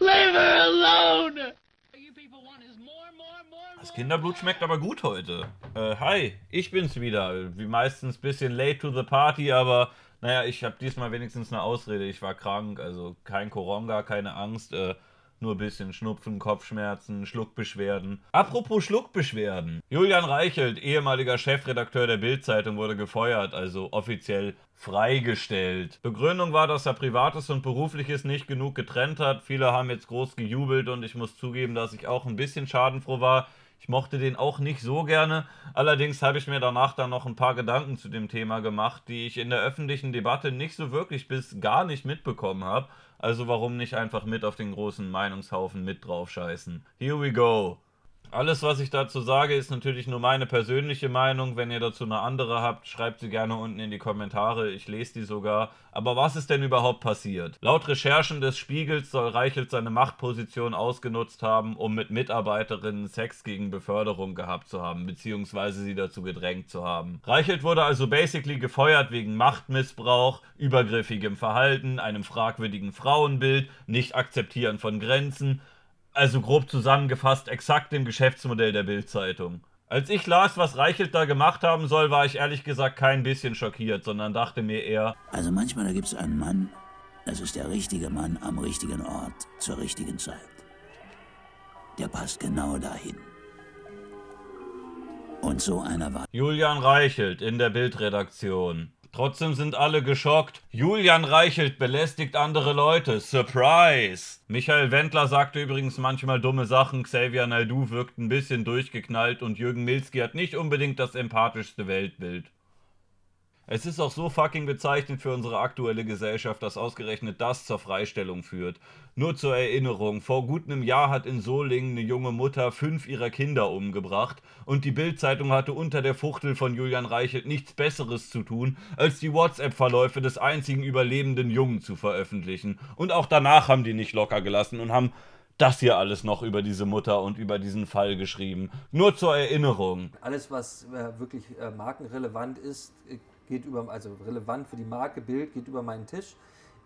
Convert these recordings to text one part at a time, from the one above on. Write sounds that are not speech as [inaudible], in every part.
Leave her alone! Das Kinderblut schmeckt aber gut heute. Äh, hi, ich bin's wieder. Wie meistens ein bisschen late to the party, aber naja, ich habe diesmal wenigstens eine Ausrede. Ich war krank, also kein Koronga, keine Angst. Äh, nur ein bisschen Schnupfen, Kopfschmerzen, Schluckbeschwerden. Apropos Schluckbeschwerden. Julian Reichelt, ehemaliger Chefredakteur der Bild-Zeitung, wurde gefeuert, also offiziell freigestellt. Begründung war, dass er Privates und Berufliches nicht genug getrennt hat. Viele haben jetzt groß gejubelt und ich muss zugeben, dass ich auch ein bisschen schadenfroh war ich mochte den auch nicht so gerne. Allerdings habe ich mir danach dann noch ein paar Gedanken zu dem Thema gemacht, die ich in der öffentlichen Debatte nicht so wirklich bis gar nicht mitbekommen habe. Also warum nicht einfach mit auf den großen Meinungshaufen mit draufscheißen? Here we go. Alles, was ich dazu sage, ist natürlich nur meine persönliche Meinung. Wenn ihr dazu eine andere habt, schreibt sie gerne unten in die Kommentare. Ich lese die sogar. Aber was ist denn überhaupt passiert? Laut Recherchen des Spiegels soll Reichelt seine Machtposition ausgenutzt haben, um mit Mitarbeiterinnen Sex gegen Beförderung gehabt zu haben, beziehungsweise sie dazu gedrängt zu haben. Reichelt wurde also basically gefeuert wegen Machtmissbrauch, übergriffigem Verhalten, einem fragwürdigen Frauenbild, nicht akzeptieren von Grenzen also grob zusammengefasst, exakt dem Geschäftsmodell der Bild-Zeitung. Als ich las, was Reichelt da gemacht haben soll, war ich ehrlich gesagt kein bisschen schockiert, sondern dachte mir eher. Also manchmal da es einen Mann, das ist der richtige Mann am richtigen Ort zur richtigen Zeit. Der passt genau dahin. Und so einer war. Julian Reichelt in der Bildredaktion. Trotzdem sind alle geschockt. Julian Reichelt belästigt andere Leute. Surprise! Michael Wendler sagte übrigens manchmal dumme Sachen. Xavier Naidu wirkt ein bisschen durchgeknallt und Jürgen Milski hat nicht unbedingt das empathischste Weltbild. Es ist auch so fucking bezeichnend für unsere aktuelle Gesellschaft, dass ausgerechnet das zur Freistellung führt. Nur zur Erinnerung, vor gut einem Jahr hat in Solingen eine junge Mutter fünf ihrer Kinder umgebracht und die Bildzeitung hatte unter der Fuchtel von Julian Reichelt nichts Besseres zu tun, als die WhatsApp-Verläufe des einzigen überlebenden Jungen zu veröffentlichen. Und auch danach haben die nicht locker gelassen und haben das hier alles noch über diese Mutter und über diesen Fall geschrieben. Nur zur Erinnerung. Alles, was äh, wirklich äh, markenrelevant ist, äh, geht über, also relevant für die Marke Bild, geht über meinen Tisch.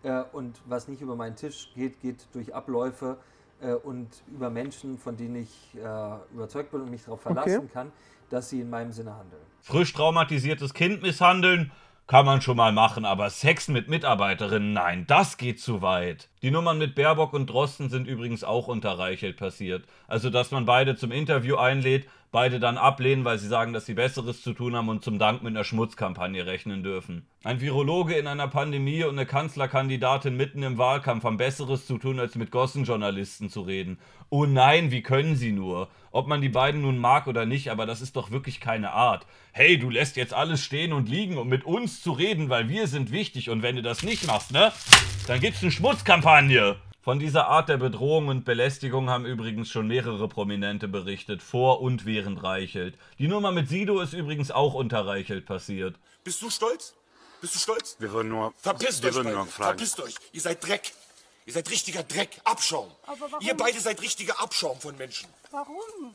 Äh, und was nicht über meinen Tisch geht, geht durch Abläufe äh, und über Menschen, von denen ich äh, überzeugt bin und mich darauf verlassen okay. kann, dass sie in meinem Sinne handeln. Frisch traumatisiertes Kind misshandeln kann man schon mal machen, aber Sex mit Mitarbeiterinnen, nein, das geht zu weit. Die Nummern mit Baerbock und Drosten sind übrigens auch unter Reichelt passiert. Also, dass man beide zum Interview einlädt, beide dann ablehnen, weil sie sagen, dass sie Besseres zu tun haben und zum Dank mit einer Schmutzkampagne rechnen dürfen. Ein Virologe in einer Pandemie und eine Kanzlerkandidatin mitten im Wahlkampf haben Besseres zu tun, als mit Gossenjournalisten zu reden. Oh nein, wie können sie nur? Ob man die beiden nun mag oder nicht, aber das ist doch wirklich keine Art. Hey, du lässt jetzt alles stehen und liegen, um mit uns zu reden, weil wir sind wichtig und wenn du das nicht machst, ne? Dann gibt's eine Schmutzkampagne. Von dieser Art der Bedrohung und Belästigung haben übrigens schon mehrere Prominente berichtet, vor und während Reichelt. Die Nummer mit Sido ist übrigens auch unter Reichelt passiert. Bist du stolz? Bist du stolz? Wir würden nur, Verpisst wir euch nur fragen. Verpisst euch, ihr seid Dreck. Ihr seid richtiger Dreck, Abschaum. Ihr beide seid richtiger Abschaum von Menschen. Warum?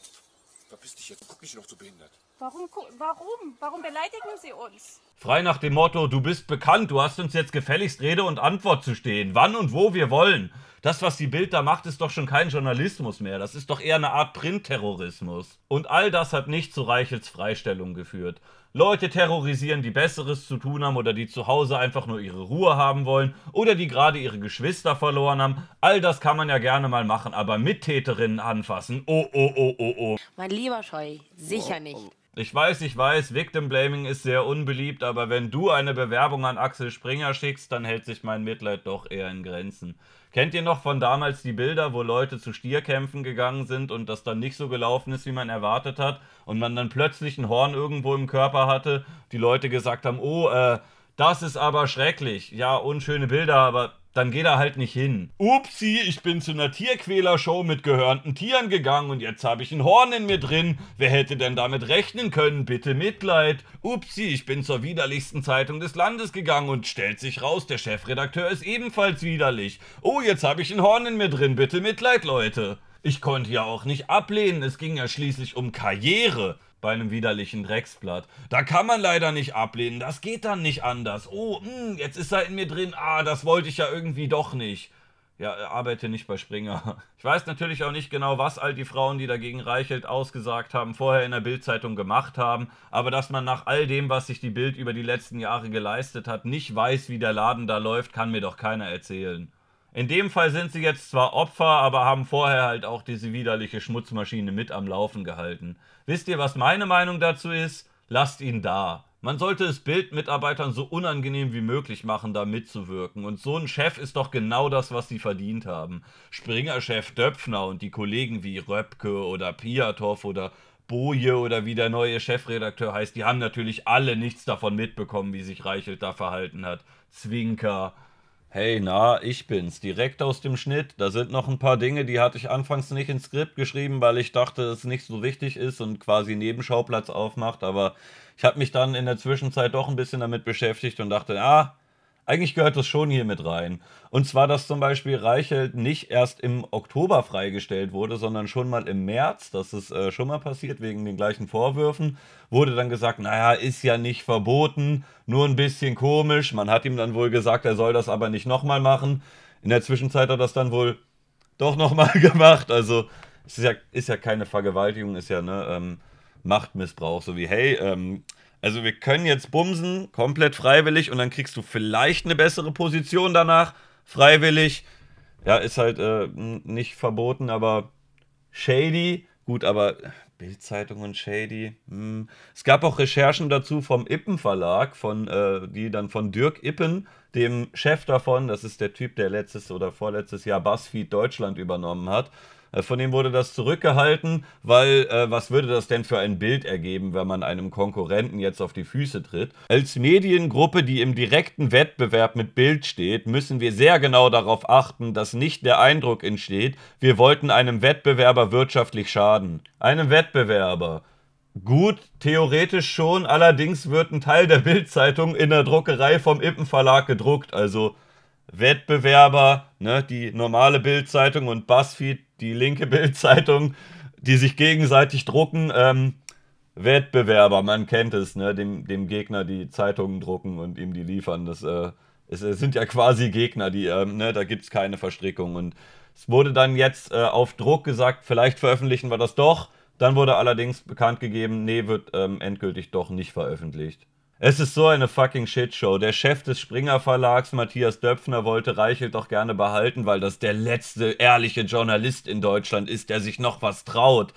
Verpiss dich jetzt, guck mich noch zu behindert. Warum, warum? Warum beleidigen sie uns? Frei nach dem Motto, du bist bekannt, du hast uns jetzt gefälligst Rede und Antwort zu stehen, wann und wo wir wollen. Das, was die Bild da macht, ist doch schon kein Journalismus mehr. Das ist doch eher eine Art Printterrorismus. Und all das hat nicht zu Reichels Freistellung geführt. Leute terrorisieren, die Besseres zu tun haben oder die zu Hause einfach nur ihre Ruhe haben wollen oder die gerade ihre Geschwister verloren haben. All das kann man ja gerne mal machen, aber Mittäterinnen anfassen. Oh, oh, oh, oh, oh. Mein lieber Scheu, sicher oh, oh. nicht. Ich weiß, ich weiß, Victim Blaming ist sehr unbeliebt, aber wenn du eine Bewerbung an Axel Springer schickst, dann hält sich mein Mitleid doch eher in Grenzen. Kennt ihr noch von damals die Bilder, wo Leute zu Stierkämpfen gegangen sind und das dann nicht so gelaufen ist, wie man erwartet hat und man dann plötzlich ein Horn irgendwo im Körper hatte, die Leute gesagt haben, oh, äh, das ist aber schrecklich. Ja, unschöne Bilder, aber dann geht er halt nicht hin. Upsi, ich bin zu einer Tierquälershow mit gehörnten Tieren gegangen und jetzt habe ich ein Horn in mir drin. Wer hätte denn damit rechnen können? Bitte Mitleid. Upsi, ich bin zur widerlichsten Zeitung des Landes gegangen und stellt sich raus, der Chefredakteur ist ebenfalls widerlich. Oh, jetzt habe ich ein Horn in mir drin. Bitte Mitleid, Leute. Ich konnte ja auch nicht ablehnen, es ging ja schließlich um Karriere bei einem widerlichen Drecksblatt. Da kann man leider nicht ablehnen, das geht dann nicht anders. Oh, mh, hm, jetzt ist er in mir drin, ah, das wollte ich ja irgendwie doch nicht. Ja, äh, arbeite nicht bei Springer. Ich weiß natürlich auch nicht genau, was all die Frauen, die dagegen Reichelt ausgesagt haben, vorher in der Bildzeitung gemacht haben, aber dass man nach all dem, was sich die Bild über die letzten Jahre geleistet hat, nicht weiß, wie der Laden da läuft, kann mir doch keiner erzählen. In dem Fall sind sie jetzt zwar Opfer, aber haben vorher halt auch diese widerliche Schmutzmaschine mit am Laufen gehalten. Wisst ihr, was meine Meinung dazu ist? Lasst ihn da. Man sollte es Bildmitarbeitern so unangenehm wie möglich machen, da mitzuwirken. Und so ein Chef ist doch genau das, was sie verdient haben. Springer-Chef Döpfner und die Kollegen wie Röpke oder Piatow oder Boje oder wie der neue Chefredakteur heißt, die haben natürlich alle nichts davon mitbekommen, wie sich Reichelt da verhalten hat. Zwinker. Hey, na, ich bin's, direkt aus dem Schnitt. Da sind noch ein paar Dinge, die hatte ich anfangs nicht ins Skript geschrieben, weil ich dachte, es nicht so wichtig ist und quasi Nebenschauplatz aufmacht. Aber ich habe mich dann in der Zwischenzeit doch ein bisschen damit beschäftigt und dachte, ah, eigentlich gehört das schon hier mit rein. Und zwar, dass zum Beispiel Reichelt nicht erst im Oktober freigestellt wurde, sondern schon mal im März, das ist äh, schon mal passiert wegen den gleichen Vorwürfen, wurde dann gesagt, naja, ist ja nicht verboten, nur ein bisschen komisch. Man hat ihm dann wohl gesagt, er soll das aber nicht nochmal machen. In der Zwischenzeit hat er das dann wohl doch nochmal [laughs] gemacht. Also es ist ja, ist ja keine Vergewaltigung, ist ja ne, ähm, Machtmissbrauch. So wie, hey, ähm, also wir können jetzt bumsen, komplett freiwillig und dann kriegst du vielleicht eine bessere Position danach, freiwillig. Ja, ist halt äh, nicht verboten, aber shady. Gut, aber äh, Bildzeitung und Shady. Hm. Es gab auch Recherchen dazu vom Ippen Verlag, von, äh, die dann von Dirk Ippen, dem Chef davon, das ist der Typ, der letztes oder vorletztes Jahr BuzzFeed Deutschland übernommen hat. Äh, von dem wurde das zurückgehalten, weil äh, was würde das denn für ein Bild ergeben, wenn man einem Konkurrenten jetzt auf die Füße tritt? Als Mediengruppe, die im direkten Wettbewerb mit Bild steht, müssen wir sehr genau darauf achten, dass nicht der Eindruck entsteht, wir wollten einem Wettbewerber wirtschaftlich schaden. Einem Wettbewerber. Gut, theoretisch schon, allerdings wird ein Teil der Bildzeitung in der Druckerei vom Ippen Verlag gedruckt, also Wettbewerber, ne, die normale Bildzeitung und Buzzfeed, die linke [laughs] Bildzeitung, die sich gegenseitig drucken. Ähm, Wettbewerber, man kennt es, ne, dem, dem Gegner die Zeitungen drucken und ihm die liefern. Das äh, es, es sind ja quasi Gegner, die, ähm, ne, da gibt es keine Verstrickung. Und es wurde dann jetzt äh, auf Druck gesagt, vielleicht veröffentlichen wir das doch. Dann wurde allerdings bekannt gegeben, nee, wird ähm, endgültig doch nicht veröffentlicht. Es ist so eine fucking Shitshow. Der Chef des Springer Verlags, Matthias Döpfner, wollte Reichelt doch gerne behalten, weil das der letzte ehrliche Journalist in Deutschland ist, der sich noch was traut.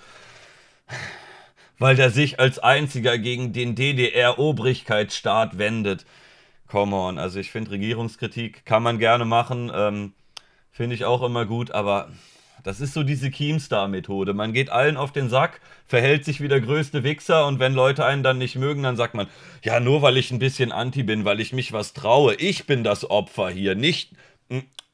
Weil der sich als einziger gegen den DDR-Obrigkeitsstaat wendet. Come on, also ich finde Regierungskritik kann man gerne machen, ähm, finde ich auch immer gut, aber das ist so diese Keemstar-Methode. Man geht allen auf den Sack, verhält sich wie der größte Wichser und wenn Leute einen dann nicht mögen, dann sagt man, ja, nur weil ich ein bisschen anti bin, weil ich mich was traue. Ich bin das Opfer hier, nicht,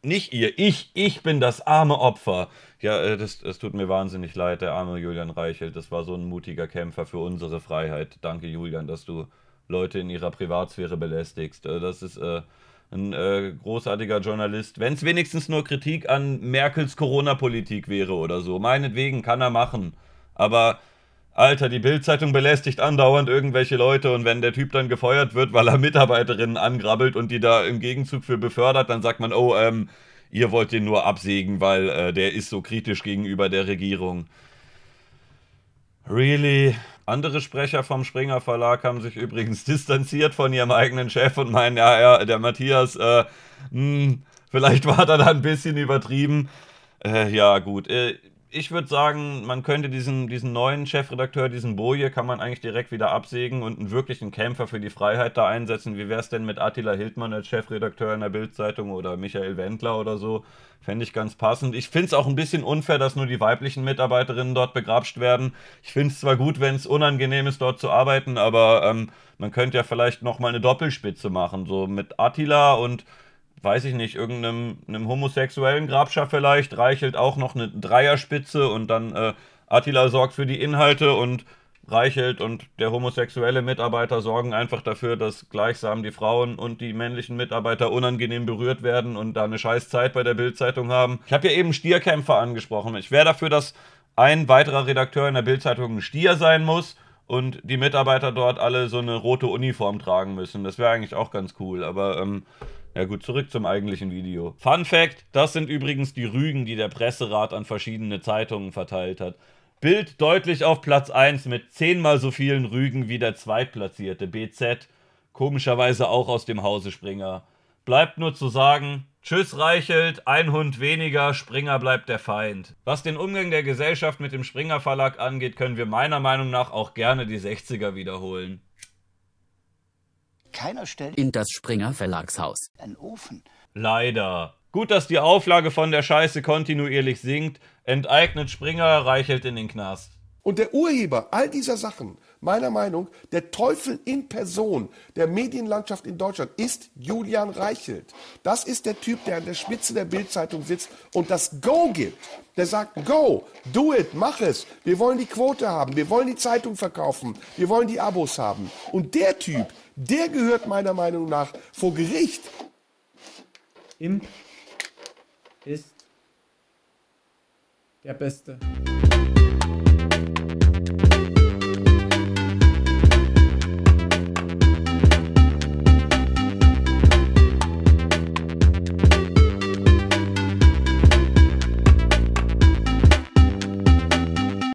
nicht ihr. Ich, ich bin das arme Opfer. Ja, äh, das, das tut mir wahnsinnig leid, der arme Julian Reichelt. Das war so ein mutiger Kämpfer für unsere Freiheit. Danke, Julian, dass du Leute in ihrer Privatsphäre belästigst. Äh, das ist... Äh, ein äh, großartiger Journalist. Wenn es wenigstens nur Kritik an Merkels Corona-Politik wäre oder so, meinetwegen kann er machen. Aber Alter, die Bildzeitung belästigt andauernd irgendwelche Leute und wenn der Typ dann gefeuert wird, weil er Mitarbeiterinnen angrabbelt und die da im Gegenzug für befördert, dann sagt man, oh, ähm, ihr wollt den nur absägen, weil äh, der ist so kritisch gegenüber der Regierung. Really? Andere Sprecher vom Springer Verlag haben sich übrigens [laughs] distanziert von ihrem eigenen Chef und meinen, ja, ja, der Matthias, äh, mh, hm, vielleicht war da ein bisschen übertrieben. Äh, ja, gut. Äh, ich würde sagen, man könnte diesen, diesen neuen Chefredakteur, diesen Boje, kann man eigentlich direkt wieder absägen und einen wirklichen Kämpfer für die Freiheit da einsetzen. Wie wäre es denn mit Attila Hildmann als Chefredakteur in der Bildzeitung oder Michael Wendler oder so? Fände ich ganz passend. Ich finde es auch ein bisschen unfair, dass nur die weiblichen Mitarbeiterinnen dort begrapscht werden. Ich finde es zwar gut, wenn es unangenehm ist, dort zu arbeiten, aber ähm, man könnte ja vielleicht nochmal eine Doppelspitze machen, so mit Attila und weiß ich nicht, irgendeinem homosexuellen Grabscher vielleicht, reichelt auch noch eine Dreierspitze und dann äh, Attila sorgt für die Inhalte und Reichelt und der homosexuelle Mitarbeiter sorgen einfach dafür, dass gleichsam die Frauen und die männlichen Mitarbeiter unangenehm berührt werden und da eine scheiß Zeit bei der Bildzeitung haben. Ich habe ja eben Stierkämpfer angesprochen. Ich wäre dafür, dass ein weiterer Redakteur in der Bildzeitung ein Stier sein muss und die Mitarbeiter dort alle so eine rote Uniform tragen müssen. Das wäre eigentlich auch ganz cool, aber ähm, ja gut, zurück zum eigentlichen Video. Fun Fact, das sind übrigens die Rügen, die der Presserat an verschiedene Zeitungen verteilt hat. Bild deutlich auf Platz 1 mit zehnmal so vielen Rügen wie der zweitplatzierte BZ, komischerweise auch aus dem Hause Springer. Bleibt nur zu sagen, Tschüss Reichelt, ein Hund weniger, Springer bleibt der Feind. Was den Umgang der Gesellschaft mit dem Springer Verlag angeht, können wir meiner Meinung nach auch gerne die 60er wiederholen. Keiner stellt in das Springer Verlagshaus einen Ofen. Leider. Gut, dass die Auflage von der Scheiße kontinuierlich sinkt, enteignet Springer Reichelt in den Knast. Und der Urheber all dieser Sachen meiner Meinung, der Teufel in Person der Medienlandschaft in Deutschland ist Julian Reichelt. Das ist der Typ, der an der Spitze der Bildzeitung sitzt und das Go gibt. Der sagt, go, do it, mach es. Wir wollen die Quote haben, wir wollen die Zeitung verkaufen, wir wollen die Abos haben. Und der Typ, der gehört meiner Meinung nach vor Gericht. Imp ist der Beste.